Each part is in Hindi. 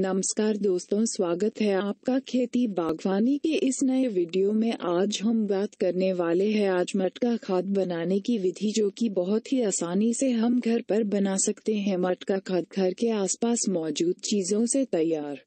नमस्कार दोस्तों स्वागत है आपका खेती बागवानी के इस नए वीडियो में आज हम बात करने वाले हैं आज मटका खाद बनाने की विधि जो कि बहुत ही आसानी से हम घर पर बना सकते हैं मटका खाद घर के आसपास मौजूद चीजों से तैयार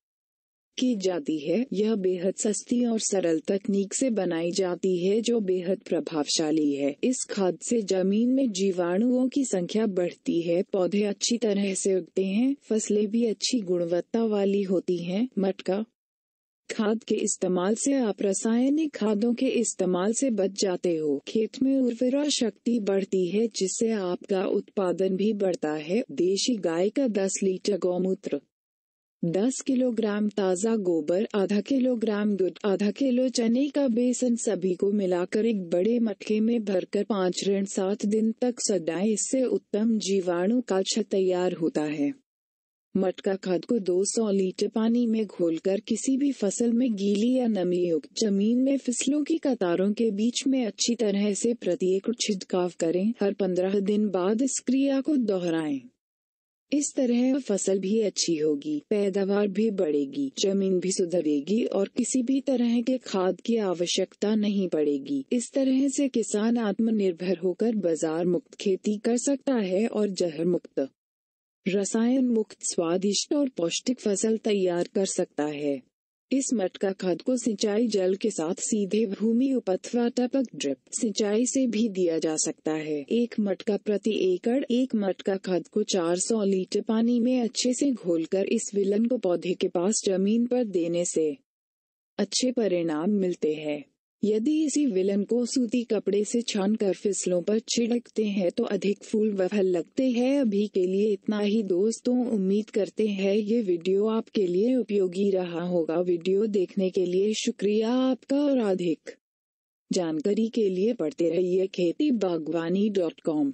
की जाती है यह बेहद सस्ती और सरल तकनीक से बनाई जाती है जो बेहद प्रभावशाली है इस खाद से जमीन में जीवाणुओं की संख्या बढ़ती है पौधे अच्छी तरह से उगते हैं फसलें भी अच्छी गुणवत्ता वाली होती हैं मटका खाद के इस्तेमाल से आप रासायनिक खादों के इस्तेमाल से बच जाते हो खेत में उर्वरा शक्ति बढ़ती है जिससे आपका उत्पादन भी बढ़ता है देशी गाय का 10 लीटर गौमूत्र दस किलोग्राम ताज़ा गोबर आधा किलोग्राम गुड आधा किलो चने का बेसन सभी को मिलाकर एक बड़े मटके में भरकर पाँच ऋण सात दिन तक सदाएं इससे उत्तम जीवाणु का छत तैयार होता है मटका खाद को 200 लीटर पानी में घोलकर किसी भी फसल में गीली या नमी युक्त जमीन में फसलों की कतारों के बीच में अच्छी तरह से प्रत्येक छिड़काव करें हर 15 दिन बाद इस क्रिया को दोहराएं इस तरह फसल भी अच्छी होगी पैदावार भी बढ़ेगी जमीन भी सुधरेगी और किसी भी तरह के खाद की आवश्यकता नहीं पड़ेगी इस तरह से किसान आत्मनिर्भर होकर बाजार मुक्त खेती कर सकता है और जहर मुक्त रसायन मुक्त स्वादिष्ट और पौष्टिक फसल तैयार कर सकता है इस मटका खाद को सिंचाई जल के साथ सीधे भूमि उपथवा टपक ड्रिप सिंचाई से भी दिया जा सकता है एक मटका प्रति एकड़ एक मटका खाद को 400 लीटर पानी में अच्छे से घोलकर इस विलन को पौधे के पास जमीन पर देने से अच्छे परिणाम मिलते हैं यदि इसी विलन को सूती कपड़े से छान कर फिसलों पर छिड़कते हैं तो अधिक फूल व फल लगते हैं अभी के लिए इतना ही दोस्तों उम्मीद करते हैं ये वीडियो आपके लिए उपयोगी रहा होगा वीडियो देखने के लिए शुक्रिया आपका और अधिक जानकारी के लिए पढ़ते रहिए खेती बागवानी डॉट कॉम